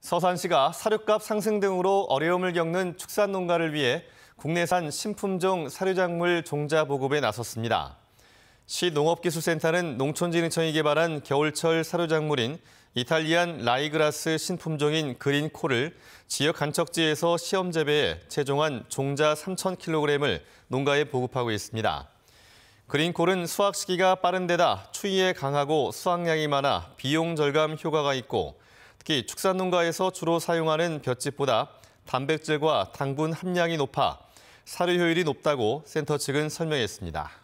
서산시가 사료값 상승 등으로 어려움을 겪는 축산 농가를 위해 국내산 신품종 사료작물 종자 보급에 나섰습니다. 시 농업기술센터는 농촌진흥청이 개발한 겨울철 사료작물인 이탈리안 라이그라스 신품종인 그린콜을 지역 간척지에서 시험 재배해 최종한 종자 3,000kg을 농가에 보급하고 있습니다. 그린콜은 수확 시기가 빠른 데다 추위에 강하고 수확량이 많아 비용 절감 효과가 있고 특히 축산농가에서 주로 사용하는 볏짚보다 단백질과 당분 함량이 높아 사료 효율이 높다고 센터 측은 설명했습니다.